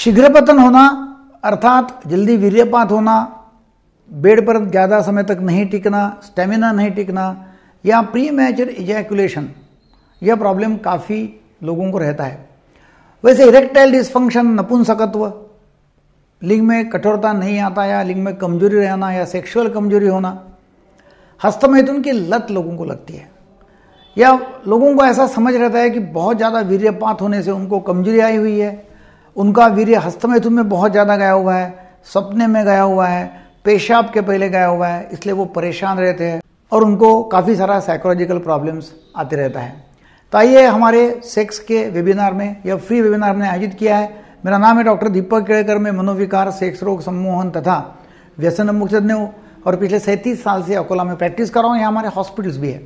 शीघ्र पतन होना अर्थात जल्दी वीर्यपात होना बेड पर ज़्यादा समय तक नहीं टिकना स्टेमिना नहीं टिकना या प्री मैचर इजैकुलेशन यह प्रॉब्लम काफ़ी लोगों को रहता है वैसे इरेक्टाइल डिस्फंक्शन नपुंसकत्व लिंग में कठोरता नहीं आता या लिंग में कमजोरी रहना या सेक्सुअल कमजोरी होना हस्तमैथुन की लत लोगों को लगती है या लोगों को ऐसा समझ रहता है कि बहुत ज़्यादा वीर्यपात होने से उनको कमजोरी आई हुई है उनका वीर्य हस्तमेतु में बहुत ज़्यादा गया हुआ है सपने में गया हुआ है पेशाब के पहले गया हुआ है इसलिए वो परेशान रहते हैं और उनको काफ़ी सारा साइकोलॉजिकल प्रॉब्लम्स आते रहता है तो आइए हमारे सेक्स के वेबिनार में या फ्री वेबिनार ने आयोजित किया है मेरा नाम है डॉक्टर दीपक केड़कर मैं मनोविकार सेक्स रोग सम्मोहन तथा व्यसन मुख्यज्ञ हूँ और पिछले सैंतीस साल से अकोला में प्रैक्टिस कर रहा हूँ यहाँ हमारे हॉस्पिटल्स भी है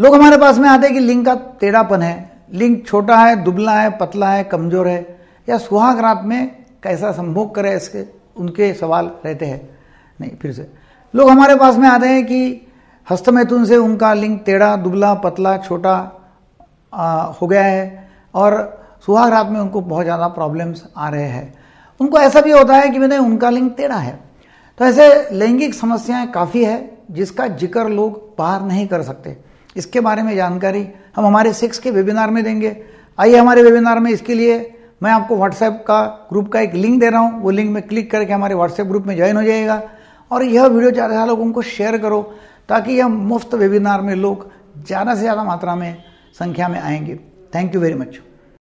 लोग हमारे पास में आते हैं कि लिंग का टेढ़ापन है लिंग छोटा है दुबला है पतला है कमजोर है या रात में कैसा संभोग करें इसके उनके सवाल रहते हैं नहीं फिर से लोग हमारे पास में आते हैं कि हस्तमैथुन से उनका लिंग टेढ़ा दुबला पतला छोटा हो गया है और सुहाग रात में उनको बहुत ज़्यादा प्रॉब्लम्स आ रहे हैं उनको ऐसा भी होता है कि मैंने उनका लिंग टेढ़ा है तो ऐसे लैंगिक समस्याएं काफ़ी है जिसका जिक्र लोग बाहर नहीं कर सकते इसके बारे में जानकारी हम हमारे सिक्स के वेबिनार में देंगे आइए हमारे वेबिनार में इसके लिए मैं आपको व्हाट्सएप का ग्रुप का एक लिंक दे रहा हूँ वो लिंक में क्लिक करके हमारे व्हाट्सएप ग्रुप में ज्वाइन हो जाएगा और यह वीडियो ज़्यादा से लोगों को शेयर करो ताकि यह मुफ्त वेबिनार में लोग ज़्यादा से ज़्यादा मात्रा में संख्या में आएंगे थैंक यू वेरी मच